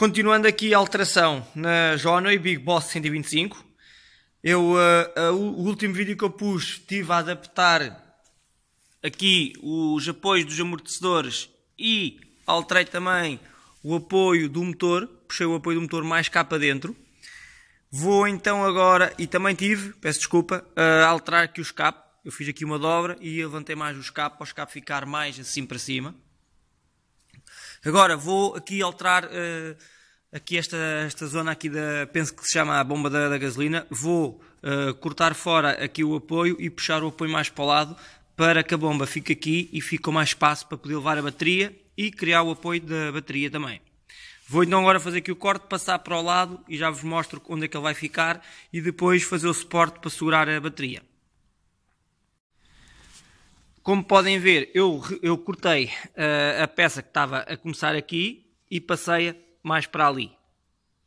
Continuando aqui a alteração na Jono e Big Boss 125, eu, uh, uh, o último vídeo que eu pus, estive a adaptar aqui os apoios dos amortecedores e alterei também o apoio do motor, puxei o apoio do motor mais cá para dentro. Vou então agora, e também tive, peço desculpa, uh, alterar aqui o escape. Eu fiz aqui uma dobra e levantei mais o escape para o escape ficar mais assim para cima. Agora vou aqui alterar uh, aqui esta, esta zona aqui da penso que se chama a bomba da, da gasolina. Vou uh, cortar fora aqui o apoio e puxar o apoio mais para o lado para que a bomba fique aqui e fique com mais espaço para poder levar a bateria e criar o apoio da bateria também. Vou então agora fazer aqui o corte, passar para o lado e já vos mostro onde é que ele vai ficar e depois fazer o suporte para segurar a bateria. Como podem ver, eu, eu cortei uh, a peça que estava a começar aqui e passei-a mais para ali.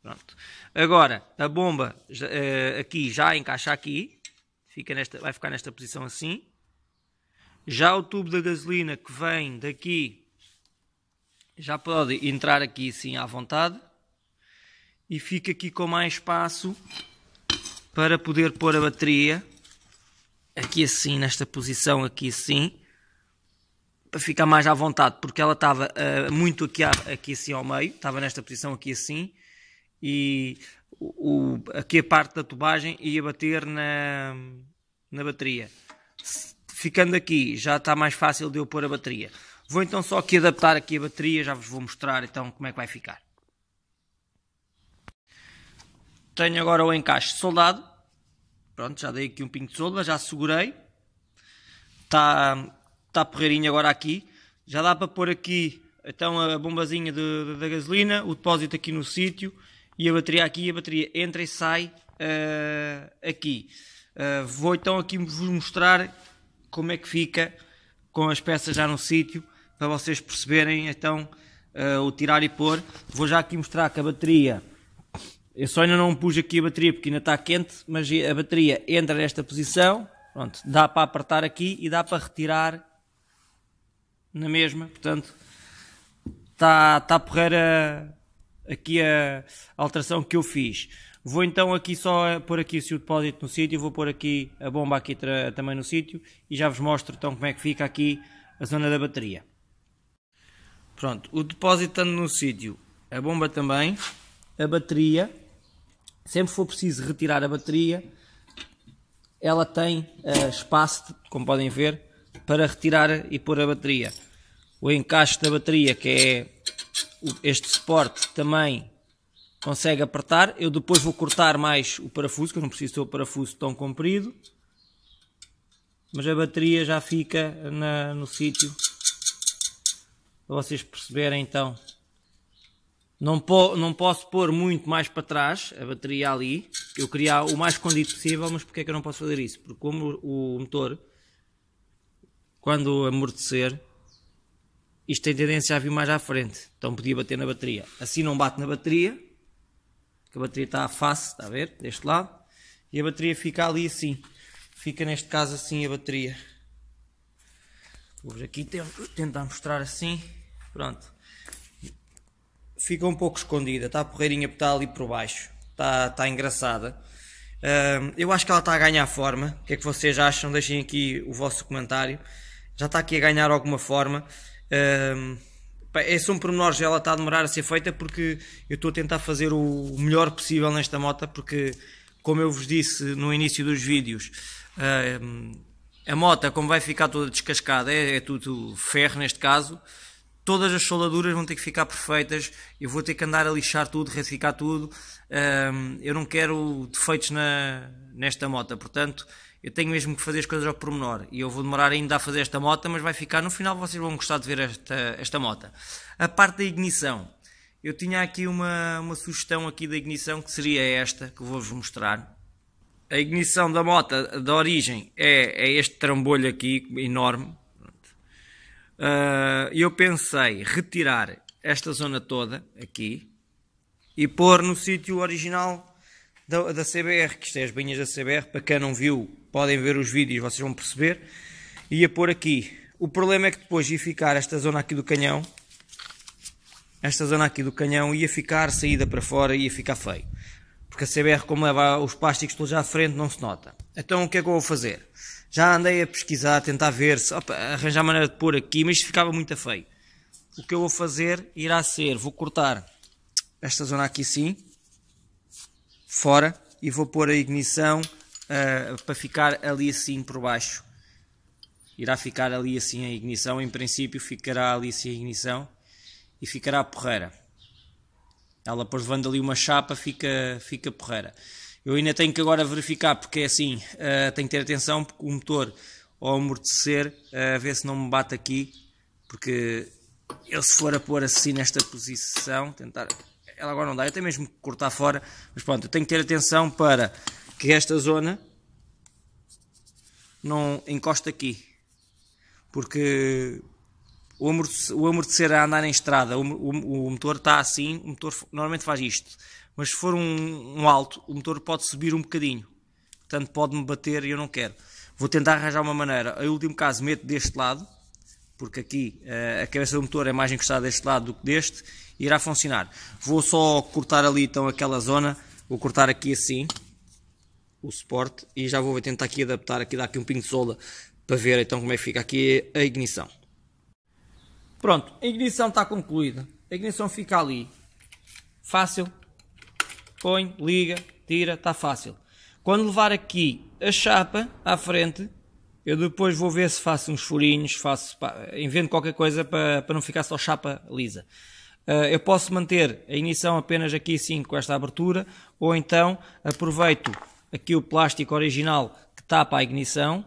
Pronto. Agora, a bomba uh, aqui já encaixa aqui, fica nesta, vai ficar nesta posição assim. Já o tubo da gasolina que vem daqui já pode entrar aqui sim à vontade. E fica aqui com mais espaço para poder pôr a bateria aqui assim, nesta posição aqui assim, para ficar mais à vontade, porque ela estava uh, muito aqui, aqui assim ao meio, estava nesta posição aqui assim, e o, o, aqui a parte da tubagem ia bater na, na bateria. Ficando aqui, já está mais fácil de eu pôr a bateria. Vou então só aqui adaptar aqui a bateria, já vos vou mostrar então como é que vai ficar. Tenho agora o encaixe soldado, Pronto, já dei aqui um pingo de solda, já segurei. Está tá porreirinho agora aqui. Já dá para pôr aqui então a bombazinha da gasolina, o depósito aqui no sítio e a bateria aqui. A bateria entra e sai uh, aqui. Uh, vou então aqui vos mostrar como é que fica com as peças já no sítio para vocês perceberem então uh, o tirar e pôr. Vou já aqui mostrar que a bateria eu só ainda não pus aqui a bateria porque ainda está quente, mas a bateria entra nesta posição, pronto, dá para apertar aqui e dá para retirar na mesma, portanto, está a tá porreira aqui a alteração que eu fiz. Vou então aqui só pôr aqui o depósito no sítio, vou pôr aqui a bomba aqui também no sítio e já vos mostro então como é que fica aqui a zona da bateria. Pronto, o depósito está no sítio, a bomba também, a bateria sempre for preciso retirar a bateria, ela tem uh, espaço, como podem ver, para retirar e pôr a bateria. O encaixe da bateria, que é este suporte, também consegue apertar. Eu depois vou cortar mais o parafuso, que eu não preciso ter o parafuso tão comprido. Mas a bateria já fica na, no sítio para vocês perceberem então não, po não posso pôr muito mais para trás a bateria ali. Eu queria o mais escondido possível, mas porque é que eu não posso fazer isso? Porque como o motor, quando amortecer, isto tem tendência a vir mais à frente. Então podia bater na bateria. Assim não bate na bateria, que a bateria está à face, está a ver? Deste lado. E a bateria fica ali assim. Fica neste caso assim a bateria. Vou aqui tentar mostrar assim. Pronto fica um pouco escondida, está a porreirinha está ali por baixo, está, está engraçada. Uh, eu acho que ela está a ganhar forma. O que é que vocês acham? Deixem aqui o vosso comentário. Já está aqui a ganhar alguma forma. Uh, é só um pormenor, ela está a demorar a ser feita porque eu estou a tentar fazer o melhor possível nesta moto porque, como eu vos disse no início dos vídeos, uh, a moto, como vai ficar toda descascada, é, é tudo ferro neste caso, todas as soldaduras vão ter que ficar perfeitas, eu vou ter que andar a lixar tudo, reciclar tudo, um, eu não quero defeitos na, nesta moto, portanto eu tenho mesmo que fazer as coisas ao pormenor e eu vou demorar ainda a fazer esta moto, mas vai ficar, no final vocês vão gostar de ver esta, esta moto. A parte da ignição, eu tinha aqui uma, uma sugestão aqui da ignição que seria esta, que vou-vos mostrar. A ignição da moto da origem é, é este trambolho aqui, enorme, ah, eu pensei retirar esta zona toda aqui e pôr no sítio original da, da, CBR, que isto é as banhas da CBR, para quem não viu, podem ver os vídeos, vocês vão perceber, ia pôr aqui. O problema é que depois ia ficar esta zona aqui do canhão, esta zona aqui do canhão ia ficar saída para fora, ia ficar feio. Porque a CBR, como leva os plásticos todos à frente, não se nota. Então o que é que eu vou fazer? Já andei a pesquisar, a tentar ver, se, opa, arranjar maneira de pôr aqui, mas ficava muito feio. O que eu vou fazer irá ser, vou cortar esta zona aqui sim, fora, e vou pôr a ignição uh, para ficar ali assim por baixo. Irá ficar ali assim a ignição, em princípio ficará ali assim a ignição e ficará porreira. Ela por levando ali uma chapa fica, fica porreira. Eu ainda tenho que agora verificar, porque é assim, uh, tenho que ter atenção, porque o motor ao amortecer, uh, a ver se não me bate aqui, porque eu se for a pôr assim nesta posição, tentar, ela agora não dá, eu tenho mesmo que cortar fora, mas pronto, eu tenho que ter atenção para que esta zona não encoste aqui, porque o amortecer, o amortecer a andar em estrada, o, o, o motor está assim, o motor normalmente faz isto, mas se for um, um alto, o motor pode subir um bocadinho, portanto pode-me bater e eu não quero. Vou tentar arranjar uma maneira. Em último caso, meto deste lado, porque aqui eh, a cabeça do motor é mais encostada deste lado do que deste, e irá funcionar. Vou só cortar ali então aquela zona, vou cortar aqui assim o suporte e já vou tentar aqui adaptar, aqui dar aqui um pingo de solda para ver então como é que fica aqui a ignição. Pronto, a ignição está concluída. A ignição fica ali. Fácil, põe, liga, tira, está fácil. Quando levar aqui a chapa à frente, eu depois vou ver se faço uns furinhos, faço, pá, invento qualquer coisa para, para não ficar só chapa lisa. Uh, eu posso manter a ignição apenas aqui sim com esta abertura, ou então aproveito aqui o plástico original que tapa tá a ignição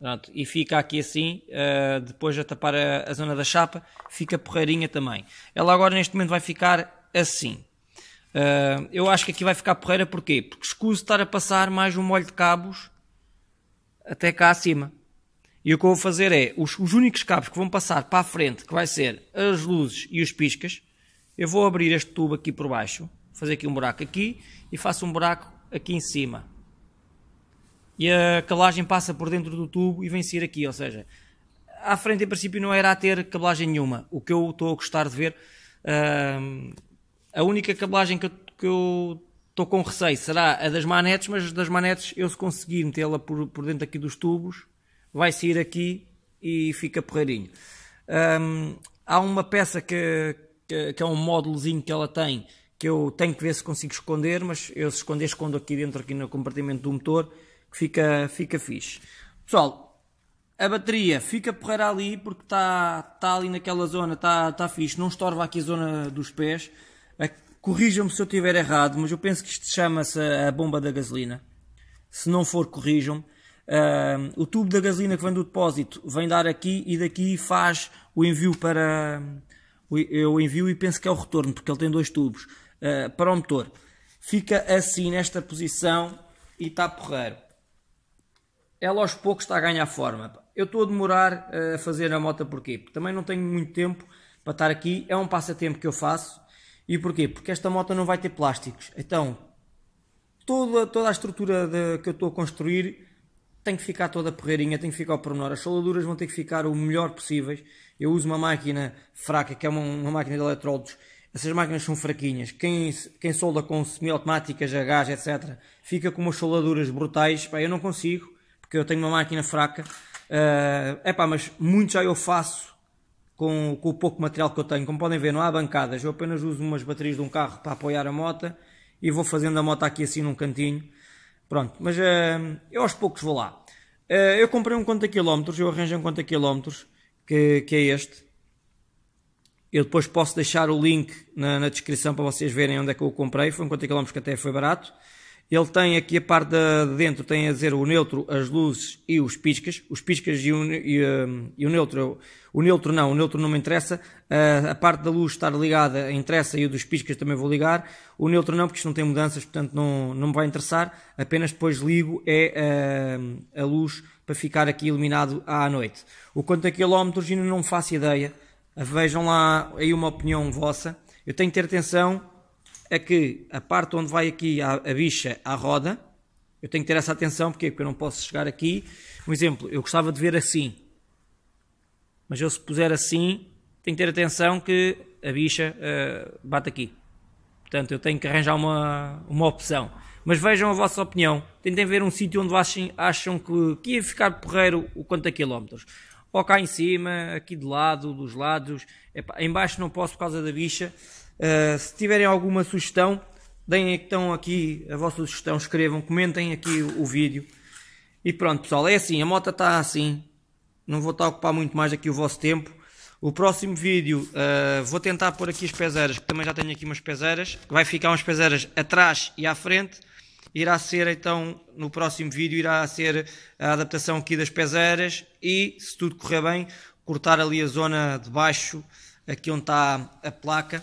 Pronto, e fica aqui assim, uh, depois a tapar a, a zona da chapa, fica porreirinha também. Ela agora neste momento vai ficar assim. Uh, eu acho que aqui vai ficar porreira, porquê? Porque escuso estar a passar mais um molho de cabos até cá acima. E o que eu vou fazer é, os, os únicos cabos que vão passar para a frente, que vai ser as luzes e os piscas, eu vou abrir este tubo aqui por baixo, fazer aqui um buraco aqui e faço um buraco aqui em cima. E a cabelagem passa por dentro do tubo e vem sair aqui, ou seja, à frente em princípio não era a ter cabelagem nenhuma. O que eu estou a gostar de ver, uh, a única cabelagem que eu, que eu estou com receio será a das manetes, mas das manetes eu se conseguir metê-la por, por dentro aqui dos tubos, vai sair aqui e fica porreirinho. Um, há uma peça que, que, que, é um módulozinho que ela tem, que eu tenho que ver se consigo esconder, mas eu se esconder escondo aqui dentro, aqui no compartimento do motor, que fica, fica fixe. Pessoal, a bateria fica porreira ali, porque está tá ali naquela zona, está tá fixe, não estorva aqui a zona dos pés, é, corrijam-me se eu estiver errado, mas eu penso que isto chama-se a bomba da gasolina. Se não for, corrijam-me. Uh, o tubo da gasolina que vem do depósito vem dar aqui e daqui faz o envio para. Eu envio e penso que é o retorno, porque ele tem dois tubos uh, para o motor. Fica assim nesta posição e está porreiro. Ela aos poucos está a ganhar forma. Eu estou a demorar ah, a fazer a moto Porque também não tenho muito tempo para estar aqui. É um passatempo que eu faço e porquê? Porque esta moto não vai ter plásticos. Então, toda, toda a estrutura de, que eu estou a construir tem que ficar toda porreirinha, tem que ficar ao pormenor. As soldaduras vão ter que ficar o melhor possíveis. Eu uso uma máquina fraca, que é uma, uma máquina de eletrodos. Essas máquinas são fraquinhas. Quem, quem solda com semiautomáticas, a gás, etc., fica com umas soldaduras brutais. Pá, eu não consigo, porque eu tenho uma máquina fraca. É uh, ah, pá, mas muito já eu faço com, com o pouco material que eu tenho. Como podem ver, não há bancadas, eu apenas uso umas baterias de um carro para apoiar a moto e vou fazendo a moto aqui assim num cantinho. Pronto, mas uh, eu aos poucos vou lá. Uh, eu comprei um conta quilómetros, eu arranjo um conta quilómetros, que, que é este. Eu depois posso deixar o link na, na descrição para vocês verem onde é que eu o comprei. Foi um conta quilómetros que até foi barato. Ele tem aqui a parte de dentro, tem a dizer o neutro, as luzes e os piscas. Os piscas e o, e, eh, e o neutro, o neutro não, o neutro não me interessa. A, eh, a parte da luz estar ligada interessa e o dos piscas também vou ligar. O neutro não, porque isto não tem mudanças, portanto não, não me vai interessar. Apenas depois ligo é a, eh, a luz para ficar aqui iluminado à noite. O quanto a quilómetros ainda não faço ideia. Vejam lá aí uma opinião vossa. Eu tenho que ter atenção é que a parte onde vai aqui a, a bicha à roda, eu tenho que ter essa atenção, Porque eu não posso chegar aqui. Um exemplo, eu gostava de ver assim, mas eu se puser assim, tenho que ter atenção que a bicha uh, bate aqui. Portanto, eu tenho que arranjar uma, uma opção. Mas vejam a vossa opinião. Tentem ver um sítio onde achem, acham que, que ia ficar porreiro o quanto a quilómetros. Ou cá em cima, aqui de lado, dos lados. Epá, em baixo não posso por causa da bicha. Eh, se tiverem alguma sugestão, deem então aqui a vossa sugestão, escrevam, comentem aqui o, o vídeo. E pronto, pessoal, é assim, a moto está assim. Não vou estar a ocupar muito mais aqui o vosso tempo. O próximo vídeo uh, vou tentar pôr aqui as pezeiras, porque também já tenho aqui umas pezeiras. Vai ficar umas pezeiras atrás e à frente. Irá ser então, no próximo vídeo, irá ser a adaptação aqui das pezeiras e, se tudo correr bem, cortar ali a zona de baixo, aqui onde está a placa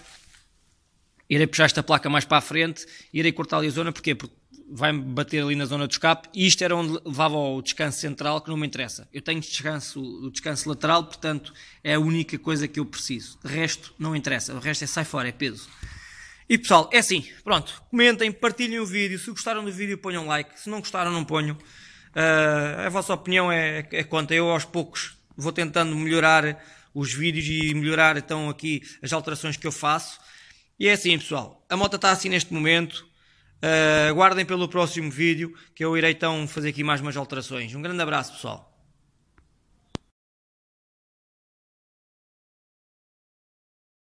irei puxar esta placa mais para a frente, irei cortar ali a zona, porquê? Porque vai-me bater ali na zona de escape, e isto era onde levava ao descanso central, que não me interessa. Eu tenho descanso, o descanso lateral, portanto, é a única coisa que eu preciso. De resto, não interessa. O resto é sai fora, é peso. E pessoal, é assim, pronto, comentem, partilhem o vídeo, se gostaram do vídeo ponham like, se não gostaram não ponham, uh, a vossa opinião é, é conta, eu aos poucos vou tentando melhorar os vídeos e melhorar então aqui as alterações que eu faço, e é assim, pessoal. A moto está assim neste momento. Uh, aguardem pelo próximo vídeo que eu irei então fazer aqui mais umas alterações. Um grande abraço, pessoal.